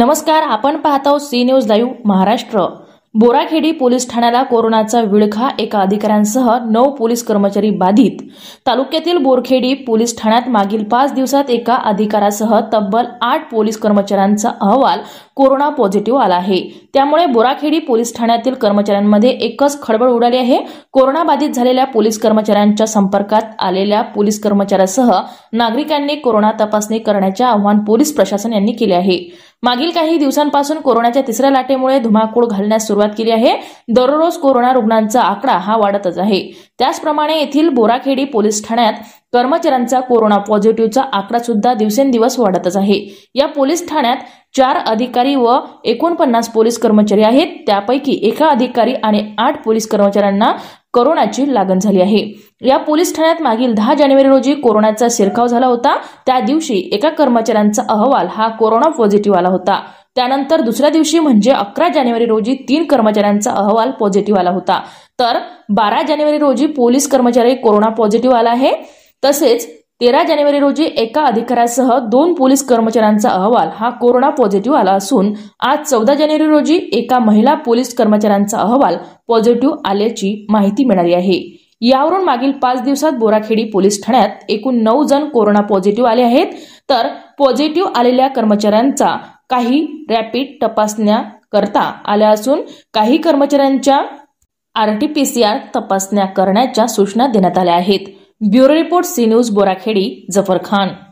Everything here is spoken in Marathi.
नमस्कार आपण पाहत आहोत C news live Maharashtra Borakhedi police ठाण्याला कोरोनाचा विळखा एका अधिकाऱ्यांसह नऊ पोलीस कर्मचारी बाधित तालुक्यातील बोरखेडी पोलीस ठाण्यात मागील पाच दिवसात एका अधिकारासह तब्बल आठ पोलीस कर्मचाऱ्यांचा अहवाल कोरोना पॉझिटिव्ह आला आहे त्यामुळे बोराखेडी पोलीस ठाण्यातील कर्मचाऱ्यांमध्ये एकच खळबळ उडाली आहे कोरोना बाधित झालेल्या पोलीस कर्मचाऱ्यांच्या संपर्कात आलेल्या पोलीस कर्मचाऱ्यासह नागरिकांनी कोरोना तपासणी करण्याचे आवाहन पोलीस प्रशासन यांनी केले आहे मागील काही दिवसांपासून कोरोनाच्या तिसऱ्या लाटेमुळे धुमाकूळ घालण्यास सुरुवात केली आहे दररोज कोरोना रुग्णांचा आकडा हा वाढतच आहे त्याचप्रमाणे येथील बोराखेडी पोलीस ठाण्यात कर्मचाऱ्यांचा कोरोना पॉझिटिव्हचा आकडा सुद्धा दिवसेंदिवस वाढतच आहे या पोलीस ठाण्यात चार अधिकारी व एकोणपन्नास पोलीस कर्मचारी आहेत त्यापैकी एका अधिकारी आणि आठ पोलीस कर्मचाऱ्यांना कोरोनाची लागण झाली आहे या पोलीस ठाण्यात मागील दहा जानेवारी रोजी कोरोनाचा शिरकाव झाला होता त्या दिवशी एका कर्मचाऱ्यांचा अहवाल हा कोरोना पॉझिटिव्ह आला होता त्यानंतर दुसऱ्या दिवशी म्हणजे अकरा जानेवारी रोजी तीन कर्मचाऱ्यांचा अहवाल पॉझिटिव्ह आला होता तर बारा जानेवारी रोजी पोलीस कर्मचारी कोरोना पॉझिटिव्ह आला आहे तसेच तेरा जानेवारी रोजी एका अधिकाऱ्यासह दोन पोलीस कर्मचाऱ्यांचा अहवाल हा कोरोना पॉझिटिव्ह आला असून आज चौदा जानेवारी रोजी एका महिला पोलीस कर्मचाऱ्यांचा अहवाल पॉझिटिव्ह आल्याची माहिती मिळाली आहे यावरून मागील पाच दिवसात बोराखेडी पोलीस ठाण्यात एकूण नऊ जण कोरोना पॉझिटिव्ह आले आहेत तर पॉझिटिव्ह आलेल्या कर्मचाऱ्यांचा काही रॅपिड तपासण्या करता आल्या असून काही कर्मचाऱ्यांच्या आरटीपीसीआर तपासण्या करण्याच्या सूचना देण्यात आल्या आहेत bureau report C news Borakhedi Jafar Khan